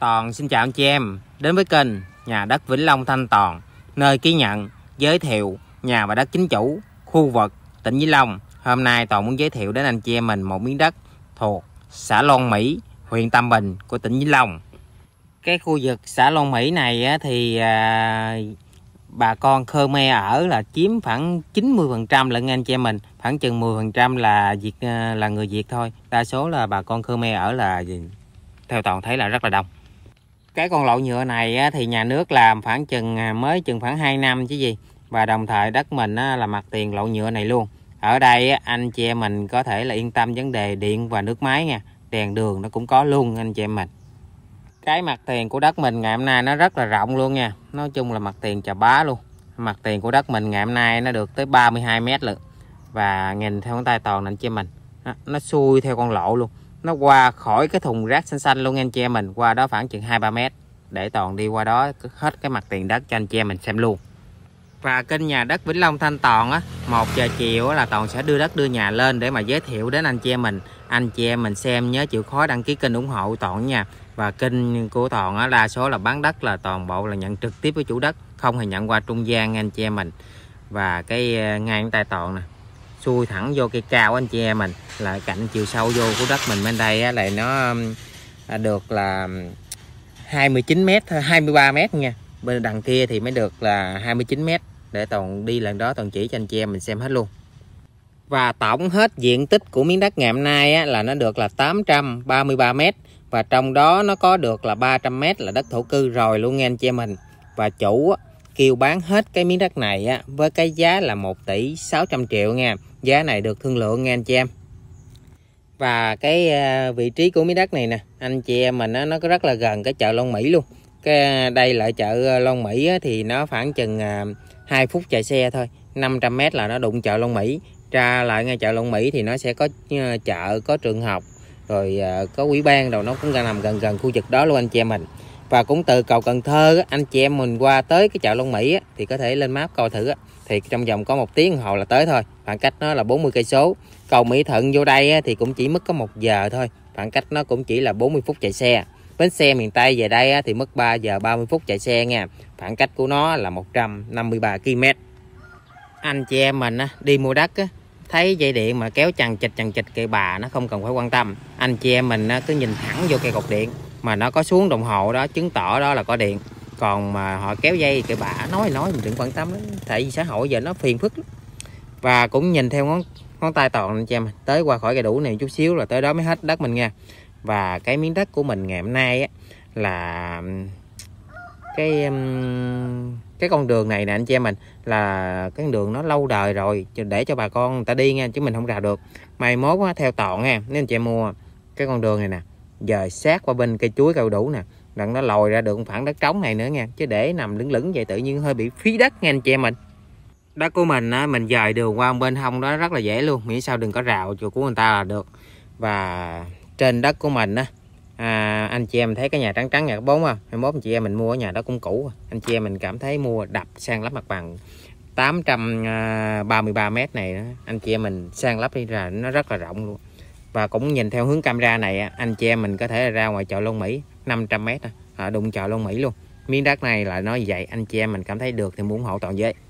Toàn xin chào anh chị em đến với kênh Nhà đất Vĩnh Long Thanh Toàn, nơi ký nhận, giới thiệu nhà và đất chính chủ, khu vực tỉnh Vĩnh Long. Hôm nay Toàn muốn giới thiệu đến anh chị em mình một miếng đất thuộc xã Long Mỹ, huyện Tam Bình của tỉnh Vĩnh Long. Cái khu vực xã Long Mỹ này thì à, bà con Khmer ở là chiếm khoảng 90% lẫn anh chị em mình, khoảng chừng 10% là Việt à, là người Việt thôi. Đa số là bà con Khmer ở là theo toàn thấy là rất là đông cái con lậu nhựa này thì nhà nước làm khoảng chừng à, mới chừng khoảng 2 năm chứ gì và đồng thời đất mình là mặt tiền lậu nhựa này luôn ở đây anh chị em mình có thể là yên tâm vấn đề điện và nước máy nha đèn đường nó cũng có luôn anh chị em mình cái mặt tiền của đất mình ngày hôm nay nó rất là rộng luôn nha nói chung là mặt tiền chà bá luôn mặt tiền của đất mình ngày hôm nay nó được tới 32 mét lận và nhìn theo ngón tay toàn anh chị em mình nó, xuôi theo con lỗ luôn nó qua khỏi cái thùng rác xanh xanh luôn anh chị em mình qua đó khoảng chừng 2-3 mét để toàn đi qua đó hết cái mặt tiền đất cho anh chị em mình xem luôn và kênh nhà đất Vĩnh Long Thanh Toàn á 1 giờ chiều là Toàn sẽ đưa đất đưa nhà lên để mà giới thiệu đến anh chị em mình anh chị em mình xem nhớ chịu khó đăng ký kênh ủng hộ Toàn nha và kênh của Toàn á, đa số là bán đất là toàn bộ là nhận trực tiếp với chủ đất không hề nhận qua trung gian anh chị em mình và cái ờ, ngay tay Toàn nè xuôi thẳng vô cây cao anh chị em mình là cạnh chiều sâu vô của đất mình bên đây á, là nó à, được là 29 m 23 m nha bên đằng kia thì mới được là 29 m để toàn đi lần đó toàn chỉ cho anh chị em mình xem hết luôn và tổng hết diện tích của miếng đất ngày hôm nay á, là nó được là 833 m và trong đó nó có được là 300 m là đất thổ cư rồi luôn nghe anh chị em mình và chủ kêu bán hết cái miếng đất này á, với cái giá là 1 tỷ 600 triệu nha. Giá này được thương lượng nha anh chị em. Và cái ờ, vị trí của miếng đất này nè, anh chị em mình nó nó rất là gần cái chợ Long Mỹ luôn. Cái ờ, đây lại chợ ờ, Long Mỹ á, thì nó khoảng chừng 2 phút chạy xe thôi. 500 mét là nó đụng chợ Long Mỹ. Ra lại ngay chợ Long Mỹ thì nó sẽ có chợ, có trường học, rồi có quỹ ban đầu nó cũng đang nằm gần gần khu vực đó luôn anh chị em mình và cũng từ cầu Cần Thơ anh chị em mình qua tới cái chợ Long Mỹ thì có thể lên map coi thử thì trong vòng có một tiếng hồ là tới thôi khoảng cách nó là 40 cây số cầu Mỹ Thuận vô đây thì cũng chỉ mất có một giờ thôi khoảng cách nó cũng chỉ là 40 phút chạy xe bến xe miền Tây về đây thì mất 3 giờ 30 phút chạy xe nha khoảng cách của nó là 153 km anh chị em mình đi mua đất thấy dây điện mà kéo chằng chịch chằng chịch cây bà nó không cần phải quan tâm anh chị em mình cứ nhìn thẳng vô cây cột điện mà nó có xuống đồng hồ đó chứng tỏ đó là có điện còn mà họ kéo dây cái bả nói nói mình đừng quan tâm lắm tại vì xã hội giờ nó phiền phức lắm. và cũng nhìn theo ngón ngón tay toàn anh chị em tới qua khỏi cái đủ này chút xíu là tới đó mới hết đất mình nha và cái miếng đất của mình ngày hôm nay á, là cái cái con đường này nè anh chị em mình là cái đường nó lâu đời rồi để cho bà con người ta đi nha chứ mình không rào được mai mốt á, theo tọn nha nên chị em mua cái con đường này nè dời sát qua bên cây chuối cao đủ nè đặng nó lồi ra được khoảng đất trống này nữa nha chứ để nằm lửng lửng vậy tự nhiên hơi bị phí đất nha anh chị em mình đất của mình á, mình dời đường qua bên hông đó rất là dễ luôn miễn sao đừng có rào chùa của người ta là được và trên đất của mình á à, anh chị em thấy cái nhà trắng trắng nhà bốn không hai mốt anh chị em mình mua ở nhà đó cũng cũ anh chị em mình cảm thấy mua đập sang lắp mặt bằng 833 à, mét này đó. anh chị em mình sang lắp đi ra nó rất là rộng luôn và cũng nhìn theo hướng camera này anh chị em mình có thể ra ngoài chợ Long Mỹ 500m đụng chợ Long Mỹ luôn miếng đất này là nói vậy anh chị em mình cảm thấy được thì muốn hỗ hộ toàn giới